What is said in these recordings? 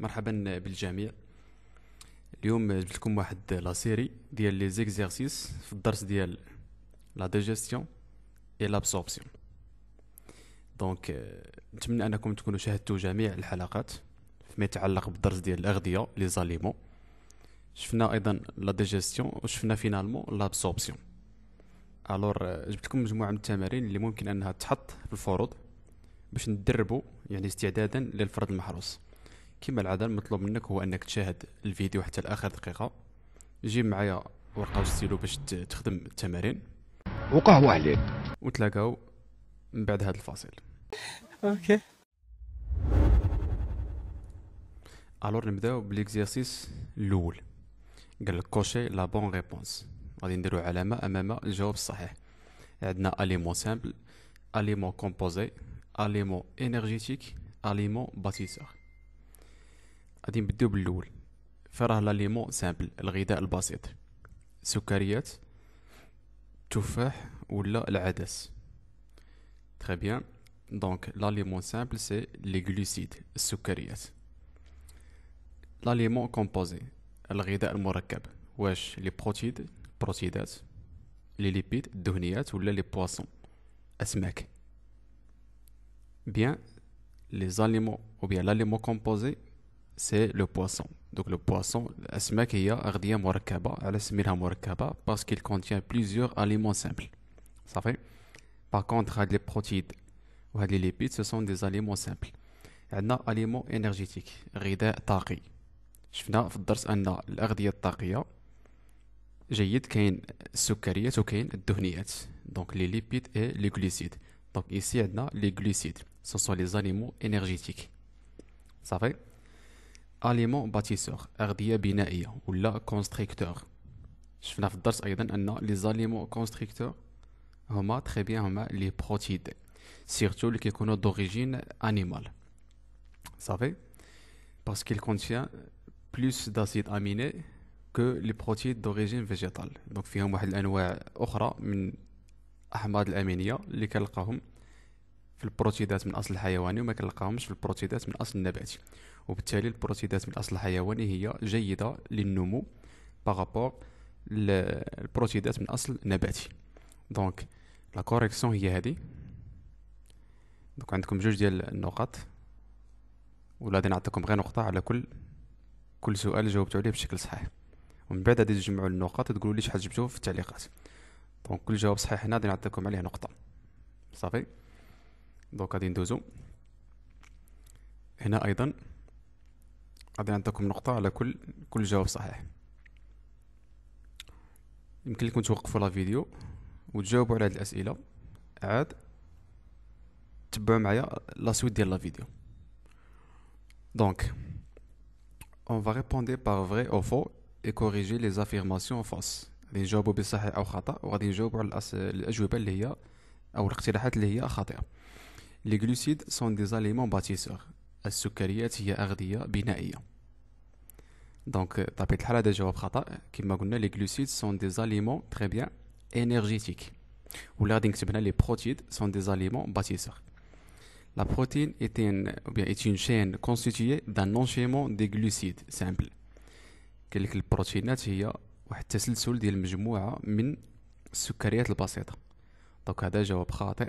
مرحبا بالجميع اليوم جبت لكم واحد لا سيري ديال لي زيكزيرسيس في الدرس ديال لا ديجيستيون اي لابسوربسيون دونك آه، نتمنى انكم تكونوا شاهدتوا جميع الحلقات فيما يتعلق بالدرس ديال الاغذيه لي زاليمون شفنا ايضا لا ديجيستيون وشفنا فينالمون لابسوربسيون الور آه، جبت لكم مجموعه من التمارين اللي ممكن انها تحط في الفروض باش ندربوا يعني استعدادا للفرد المحروس كما العاده المطلوب منك هو انك تشاهد الفيديو حتى لاخر دقيقه جيب معايا ورقه وستيلو باش تخدم التمارين وقهوه عليك وتلاقاو من بعد هذا الفاصل اوكي الور نبداو بالاكزيرسيس الاول قال لك كوشي لا بون ريبونس غادي نديرو علامه امام الجواب الصحيح عندنا اليمون سامبل اليمون كومبوزي اليمون انرجيتيك اليمون باتيسور غادي نبداو بالاول فراه لاليمون سامبل الغذاء البسيط سكريات تفاح ولا العدس تري بيان دونك لاليمون سامبل سي لي غلوسيد السكريات لاليمون كومبوزي الغذاء المركب واش لي بروتيد بروتيدات لي ليبيد الدهنيات ولا لي بواسون اسماك بيان لي زاليمون او بيان لاليمون كومبوزي C'est le poisson. Donc, le poisson, il y a un ardièm marcaba, un ardièm marcaba, parce qu'il contient plusieurs aliments simples. Ça fait? Par contre, les protéines ou les lipides, ce sont des aliments simples. Il y a un aliment énergétique, le rida tari. Je vais vous donner un ardièm tari. Il y a un sucre et un dounièm. Donc, les lipides et les glucides. Donc, ici, il y a un ardièm marcaba. Ce sont les aliments énergétiques. Ça fait? اليمون باتيسور اغذيه بنائيه ولا كونستريكتور شفنا في الدرس ايضا ان لي زاليمون كونستريكتور هما تري بيان هما لي بروتيد سيرتو اللي كيكونوا دوريجين انيمال صافي باسكو كونتيان بلوس داسيد اميني كو لي بروتيد دوريجين فيجيتال دونك فيهم واحد الانواع اخرى من احماض الامينيه اللي كنلقاهم في البروتيدات من اصل حيواني وما كنلقاهمش في البروتيدات من اصل نباتي وبالتالي البروتيدات من اصل حيواني هي جيده للنمو باغابور البروتيدات من اصل نباتي دونك لا كوريكسيون هي هذه دونك عندكم جوج ديال النقط ولا غادي نعطيكم غير نقطه على كل كل سؤال جاوبتو عليه بشكل صحيح ومن بعد غادي تجمعوا النقاط وتقولوا لي شحال جبتوا في التعليقات دونك كل جواب صحيح هنا غادي نعطيكم عليه نقطه صافي دوك غادي ندوزو هنا ايضا غادي نعطيكم نقطه على كل كل جواب صحيح يمكن لكم توقفوا لا فيديو وتجاوبوا على هذه الاسئله عاد تبعوا معايا لا سويت ديال لا فيديو دونك on va répondre par vrai ou faux et corriger les affirmations fausses غادي نجاوبوا بصحيح او خطا وغادي نجاوبوا على الاجوبه اللي هي او الاقتراحات اللي هي خاطئه لي غلوسيد سون دي زاليمون باتيسور السكريات هي أغذية بنائية. دونك بطبيعة الحال هذا جواب خطأ كما قلنا لي غلوسيد سون دي زاليمون تري بيان انرجيتيك ولا غادي نكتب هنا لي بروتيد سون دي زاليمون باتيسور لا بروتين ايتين او بيان ايت est شين chaîne دان d'un دي des سامبل simples. البروتينات هي واحد التسلسل ديال مجموعة من السكريات البسيطة. دونك هذا جواب خاطئ.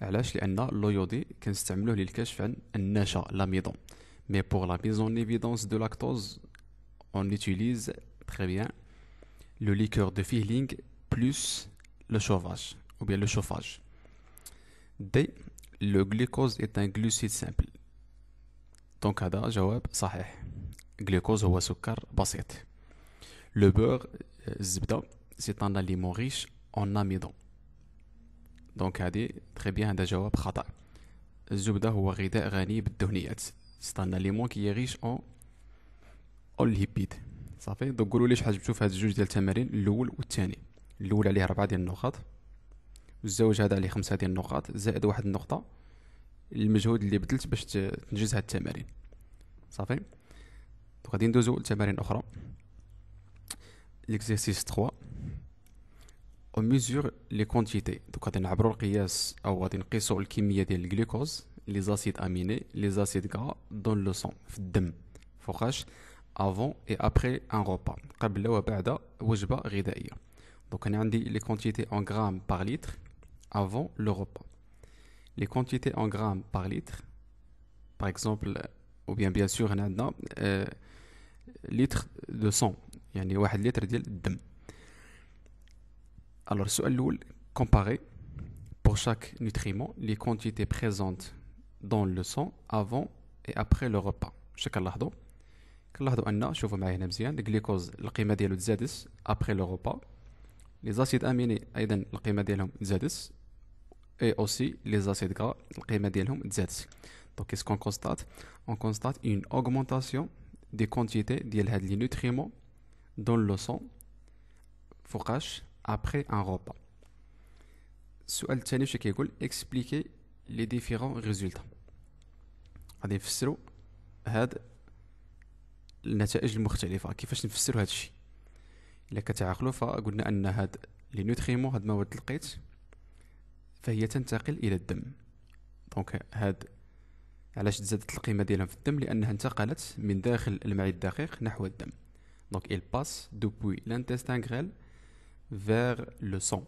Parce y a de l'oïodé qui est utilisé pour l'amidon. Mais pour la mise en évidence de lactose, on utilise très bien le liqueur de feeling plus le chauffage. Dès, le glucose est un glucide simple. Donc, c'est une réponse correcte. Le glucose est un sucre basique. Le beurre, euh, c'est un aliment riche en amidon. دونك هادي تري بيان هذا جواب خطا الزبده هو غذاء غني بالدهنيات ستان ليمون كي ريش اون اون ليبيد صافي دونك قولوا لي شحال جبتو في هاد الجوج ديال التمارين الاول والثاني الاول عليه ربعة ديال النقاط والزوج هذا عليه خمسة ديال النقاط زائد واحد النقطه المجهود اللي بدلت باش تنجز هاد التمارين صافي دونك غادي ندوزو لتمارين اخرى ليكزيرسيس 3 اون ميزور لي كونتيتي دوك غادي نعبرو القياس او غادي نقيسو الكميه ديال الجلوكوز لي زاسيد اميني لي زاسيد غا دون لو سون في الدم فوقاش افون اي ابري ان روبا قبل وبعد وجبه غذائيه دوك انا عندي لي كونتيتي ان غرام بار لتر افون لو روبا لي كونتيتي ان غرام بار لتر باغ اكزومبل او بيان بيان سور هنا عندنا لتر دو سون يعني واحد لتر ديال الدم Alors, le comparer pour chaque nutriment les quantités présentes dans le sang avant et après le repas. Chaque لحظة que le شوفوا معايا هنا مزيان الجليكوز le ديالو تزادت ابري après le repas, les acides ايضا القيمه ديالهم تزادت et aussi les acides gras, Donc, qu'est-ce qu'on constate On constate une augmentation des quantités de nutriments dans le sang, ابخي ان روبا السؤال الثاني واش كيقول اكسبليكي لي ديفيرون ريزولتا غادي نفسرو هاد النتائج المختلفه كيفاش نفسرو هاد الشيء الا كتعاقلوا فقلنا ان هاد لي نوتريمون هاد المواد القيت فهي تنتقل الى الدم دونك هاد علاش تزادت القيمه ديالهم في الدم لانها انتقلت من داخل المعي الدقيق نحو الدم دونك il passe depuis l'intestin grêle vers le son.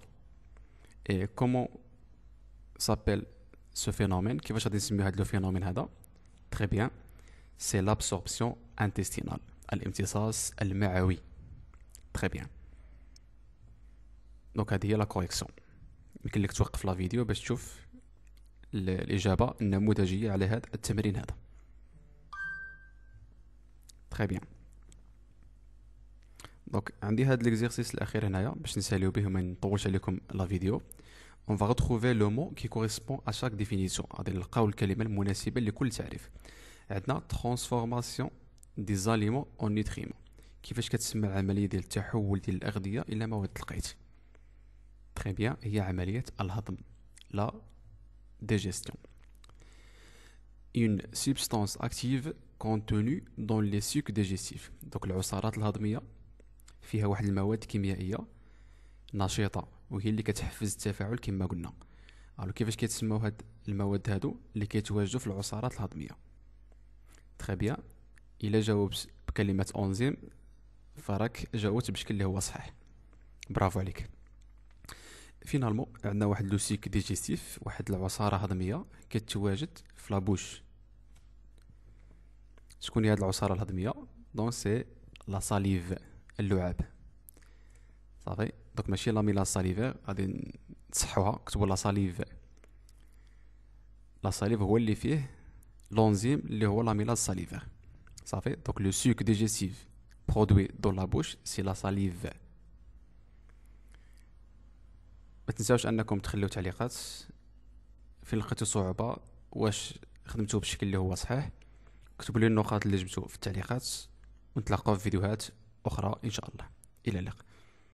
Et comment s'appelle ce phénomène Qui va le phénomène Très bien, c'est l'absorption intestinale, l'imtisas al-ma'awi. Très bien. Donc هذه هي la correction. يمكن لك توقف لا فيديو باش تشوف الاجابه النموذجيه على هذا التمرين هذا. Très bien. دونك عندي هاد ليكزيرسيس الاخير هنايا باش نساليو به وما نطولش عليكم لا فيديو اون فا غوتروفي لو مو كي كوريسبون ا شاك ديفينيسيون غادي نلقاو الكلمه المناسبه لكل تعريف عندنا ترانسفورماسيون دي زاليمون اون نيتريمون كيفاش كتسمى العمليه ديال التحول ديال الاغذيه الى مواد القيت تري بيان هي عمليه الهضم لا اون Une اكتيف كونتوني دون dans les sucs digestifs. Donc, الهضميه فيها واحد المواد كيميائيه نشيطه وهي اللي كتحفز التفاعل كما قلنا الو كيفاش كيتسموا هاد المواد هادو اللي كيتواجدوا في العصارات الهضميه تري بيان الا جاوبت بكلمه انزيم فراك جاوبت بشكل اللي هو صحيح برافو عليك فينالمو عندنا واحد لوسيك ديجيستيف واحد العصاره هضميه كتواجد في لابوش شكون هي هاد العصاره الهضميه دون سي لا ساليف اللعاب صافي دونك ماشي لاميلا ساليفير غادي تصحوها كتبوا لا ساليف لا ساليف هو اللي فيه لونزيم اللي هو لاميلا ساليفير صافي دونك لو سوك ديجيسيف برودوي دو لا بوش سي لا ساليف ما تنساوش انكم تخليو تعليقات فين لقيتو صعوبه واش خدمتو بالشكل اللي هو صحيح كتبوا لي النقاط اللي جبتو في التعليقات ونتلاقاو في فيديوهات أخرى إن شاء الله إلى اللقاء